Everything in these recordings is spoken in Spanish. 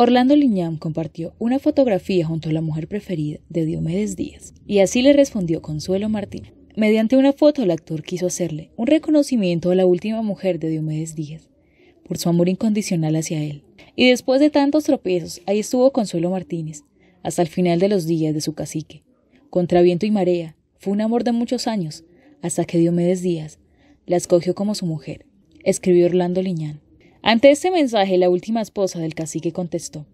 Orlando Liñán compartió una fotografía junto a la mujer preferida de Diomedes Díaz, y así le respondió Consuelo Martínez. Mediante una foto, el actor quiso hacerle un reconocimiento a la última mujer de Diomedes Díaz, por su amor incondicional hacia él. Y después de tantos tropiezos, ahí estuvo Consuelo Martínez, hasta el final de los días de su cacique. Contra viento y marea, fue un amor de muchos años, hasta que Diomedes Díaz la escogió como su mujer, escribió Orlando Liñán. Ante este mensaje, la última esposa del cacique contestó,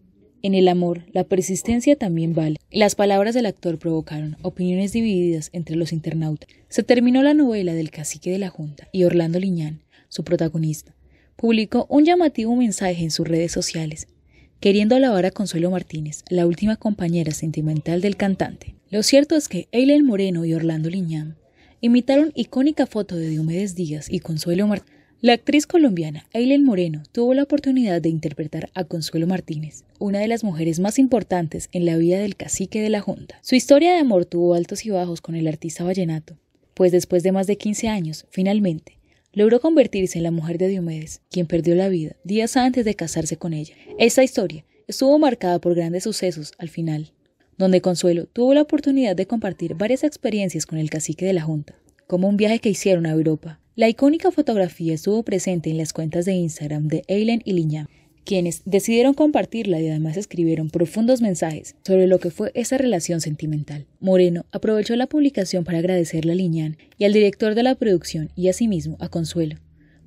En el amor, la persistencia también vale. Las palabras del actor provocaron opiniones divididas entre los internautas. Se terminó la novela del cacique de la Junta y Orlando Liñán, su protagonista, publicó un llamativo mensaje en sus redes sociales, queriendo alabar a Consuelo Martínez, la última compañera sentimental del cantante. Lo cierto es que Eileen Moreno y Orlando Liñán imitaron icónica foto de Diomedes Díaz y Consuelo Martínez la actriz colombiana Eileen Moreno tuvo la oportunidad de interpretar a Consuelo Martínez, una de las mujeres más importantes en la vida del cacique de la Junta. Su historia de amor tuvo altos y bajos con el artista vallenato, pues después de más de 15 años, finalmente, logró convertirse en la mujer de Diomedes, quien perdió la vida días antes de casarse con ella. Esta historia estuvo marcada por grandes sucesos al final, donde Consuelo tuvo la oportunidad de compartir varias experiencias con el cacique de la Junta, como un viaje que hicieron a Europa, la icónica fotografía estuvo presente en las cuentas de Instagram de Eileen y Liñán, quienes decidieron compartirla y además escribieron profundos mensajes sobre lo que fue esa relación sentimental. Moreno aprovechó la publicación para agradecerle a Liñán y al director de la producción y asimismo a Consuelo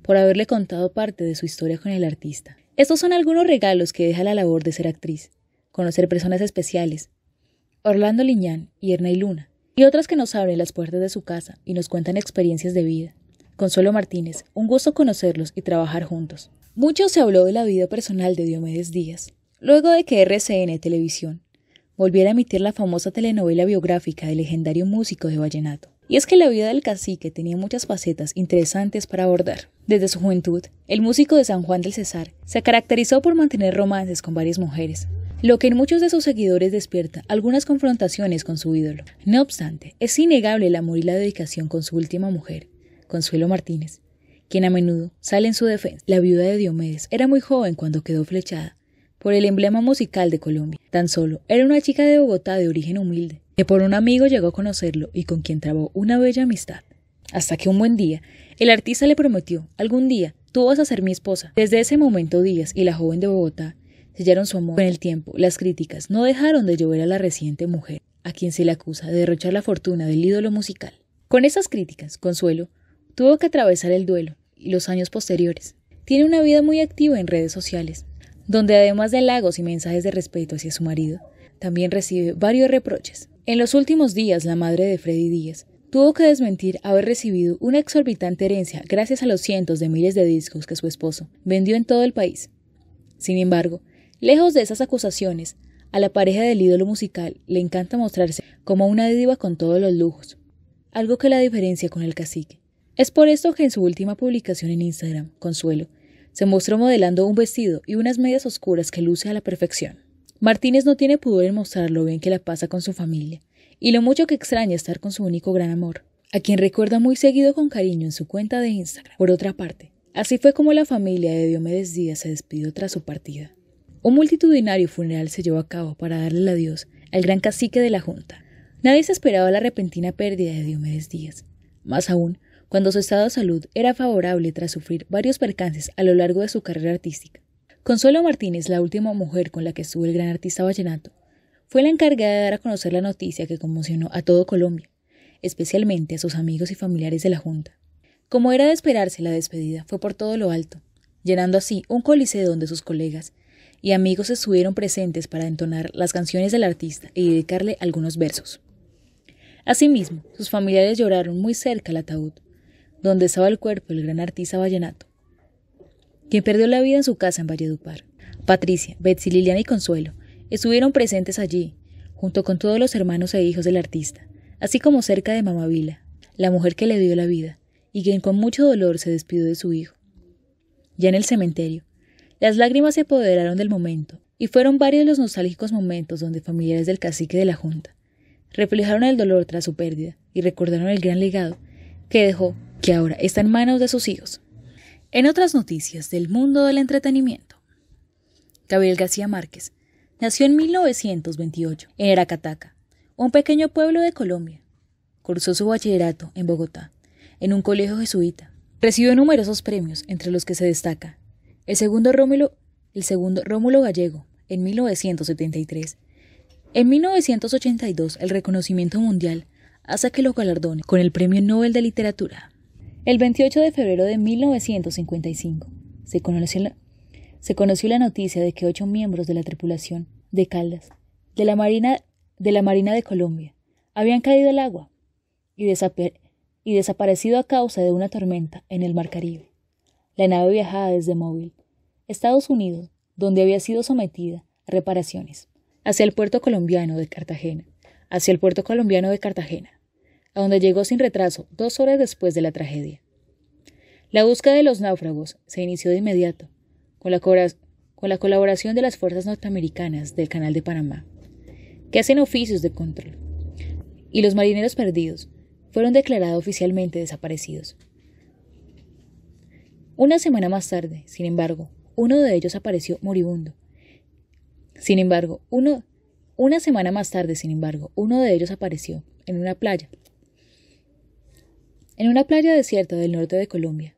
por haberle contado parte de su historia con el artista. Estos son algunos regalos que deja la labor de ser actriz, conocer personas especiales, Orlando Liñán y Erna y Luna, y otras que nos abren las puertas de su casa y nos cuentan experiencias de vida. Consuelo Martínez, un gusto conocerlos y trabajar juntos. Mucho se habló de la vida personal de Diomedes Díaz, luego de que RCN Televisión volviera a emitir la famosa telenovela biográfica del legendario músico de Vallenato. Y es que la vida del cacique tenía muchas facetas interesantes para abordar. Desde su juventud, el músico de San Juan del Cesar se caracterizó por mantener romances con varias mujeres, lo que en muchos de sus seguidores despierta algunas confrontaciones con su ídolo. No obstante, es innegable el amor y la dedicación con su última mujer, Consuelo Martínez, quien a menudo sale en su defensa. La viuda de Diomedes era muy joven cuando quedó flechada por el emblema musical de Colombia. Tan solo era una chica de Bogotá de origen humilde, que por un amigo llegó a conocerlo y con quien trabó una bella amistad. Hasta que un buen día, el artista le prometió, algún día, tú vas a ser mi esposa. Desde ese momento Díaz y la joven de Bogotá sellaron su amor. Con el tiempo, las críticas no dejaron de llover a la reciente mujer, a quien se le acusa de derrochar la fortuna del ídolo musical. Con esas críticas, Consuelo Tuvo que atravesar el duelo y los años posteriores. Tiene una vida muy activa en redes sociales, donde además de halagos y mensajes de respeto hacia su marido, también recibe varios reproches. En los últimos días, la madre de Freddy Díaz tuvo que desmentir haber recibido una exorbitante herencia gracias a los cientos de miles de discos que su esposo vendió en todo el país. Sin embargo, lejos de esas acusaciones, a la pareja del ídolo musical le encanta mostrarse como una diva con todos los lujos, algo que la diferencia con el cacique. Es por esto que en su última publicación en Instagram, Consuelo, se mostró modelando un vestido y unas medias oscuras que luce a la perfección. Martínez no tiene pudor en mostrar lo bien que la pasa con su familia y lo mucho que extraña estar con su único gran amor, a quien recuerda muy seguido con cariño en su cuenta de Instagram. Por otra parte, así fue como la familia de Diomedes Díaz se despidió tras su partida. Un multitudinario funeral se llevó a cabo para darle el adiós al gran cacique de la Junta. Nadie se esperaba la repentina pérdida de Diomedes Díaz, más aún cuando su estado de salud era favorable tras sufrir varios percances a lo largo de su carrera artística. Consuelo Martínez, la última mujer con la que estuvo el gran artista vallenato, fue la encargada de dar a conocer la noticia que conmocionó a todo Colombia, especialmente a sus amigos y familiares de la Junta. Como era de esperarse, la despedida fue por todo lo alto, llenando así un coliseo donde sus colegas y amigos estuvieron presentes para entonar las canciones del artista y dedicarle algunos versos. Asimismo, sus familiares lloraron muy cerca al ataúd, donde estaba el cuerpo del gran artista vallenato, quien perdió la vida en su casa en Valledupar. Patricia, Betsy, Liliana y Consuelo estuvieron presentes allí, junto con todos los hermanos e hijos del artista, así como cerca de Mamá Vila, la mujer que le dio la vida y quien con mucho dolor se despidió de su hijo. Ya en el cementerio, las lágrimas se apoderaron del momento y fueron varios los nostálgicos momentos donde familiares del cacique de la Junta reflejaron el dolor tras su pérdida y recordaron el gran legado que dejó ahora está en manos de sus hijos. En otras noticias del mundo del entretenimiento, Gabriel García Márquez nació en 1928 en Aracataca, un pequeño pueblo de Colombia. Cursó su bachillerato en Bogotá, en un colegio jesuita. Recibió numerosos premios, entre los que se destaca el segundo Rómulo, el segundo Rómulo Gallego en 1973. En 1982, el reconocimiento mundial hace que lo galardone con el Premio Nobel de Literatura. El 28 de febrero de 1955 se conoció, la, noticia de que ocho miembros de la tripulación de Caldas, de la Marina de, Colombia, habían caído al agua y, desaparecido a causa de una tormenta en el Mar Caribe. La nave viajaba desde Móvil, Estados Unidos, donde había sido sometida a reparaciones, hacia el puerto colombiano de Cartagena, hacia el puerto colombiano de Cartagena a donde llegó sin retraso, dos horas después de la tragedia. La búsqueda de los náufragos se inició de inmediato, con la, con la colaboración de las fuerzas norteamericanas del Canal de Panamá, que hacen oficios de control, y los marineros perdidos fueron declarados oficialmente desaparecidos. Una semana más tarde, sin embargo, uno de ellos apareció moribundo. Sin embargo, una semana más tarde, sin embargo, uno de ellos apareció en una playa, en una playa desierta del norte de Colombia,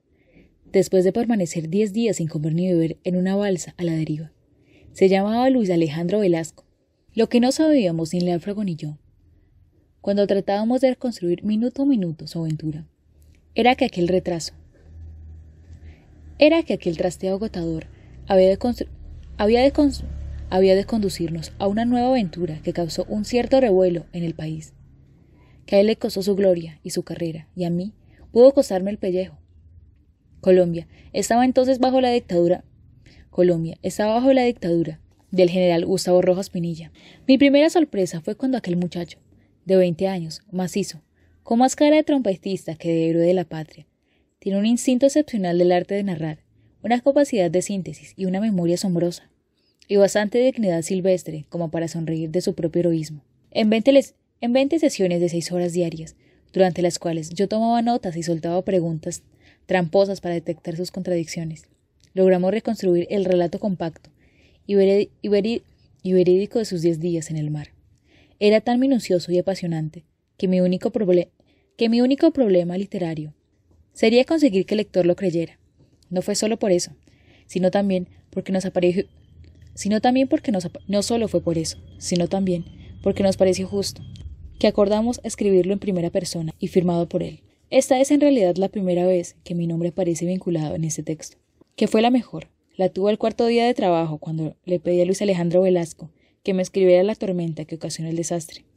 después de permanecer diez días sin comer ni beber en una balsa a la deriva. Se llamaba Luis Alejandro Velasco, lo que no sabíamos ni el ni yo, cuando tratábamos de reconstruir minuto a minuto su aventura, era que aquel retraso, era que aquel trasteo agotador había de conducirnos a una nueva aventura que causó un cierto revuelo en el país a él le costó su gloria y su carrera, y a mí pudo costarme el pellejo. Colombia estaba entonces bajo la dictadura. Colombia estaba bajo la dictadura del general Gustavo Rojas Pinilla. Mi primera sorpresa fue cuando aquel muchacho, de 20 años, macizo, con más cara de trompetista que de héroe de la patria, tiene un instinto excepcional del arte de narrar, una capacidad de síntesis y una memoria asombrosa, y bastante dignidad silvestre como para sonreír de su propio heroísmo. En 20 en veinte sesiones de seis horas diarias, durante las cuales yo tomaba notas y soltaba preguntas tramposas para detectar sus contradicciones. Logramos reconstruir el relato compacto y, verídico de sus diez días en el mar. Era tan minucioso y apasionante que mi único, problema literario sería conseguir que el lector lo creyera. No fue solo por eso, sino también porque nos apareció sino también porque no solo fue por eso, sino también porque nos pareció justo que acordamos escribirlo en primera persona y firmado por él. Esta es en realidad la primera vez que mi nombre aparece vinculado en este texto, que fue la mejor. La tuve el cuarto día de trabajo cuando le pedí a Luis Alejandro Velasco que me escribiera la tormenta que ocasionó el desastre.